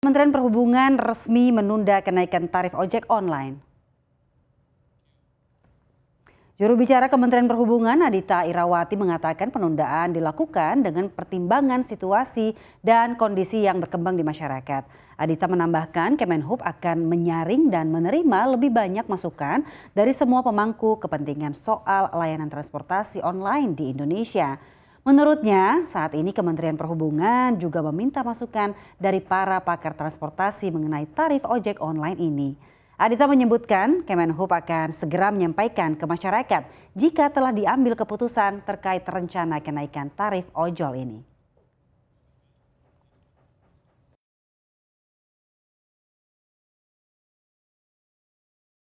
Kementerian Perhubungan resmi menunda kenaikan tarif ojek online. Juru bicara Kementerian Perhubungan Adita Irawati mengatakan penundaan dilakukan dengan pertimbangan situasi dan kondisi yang berkembang di masyarakat. Adita menambahkan Kemenhub akan menyaring dan menerima lebih banyak masukan dari semua pemangku kepentingan soal layanan transportasi online di Indonesia. Menurutnya, saat ini Kementerian Perhubungan juga meminta masukan dari para pakar transportasi mengenai tarif ojek online ini. Adita menyebutkan Kemenhub akan segera menyampaikan ke masyarakat jika telah diambil keputusan terkait rencana kenaikan tarif ojol ini.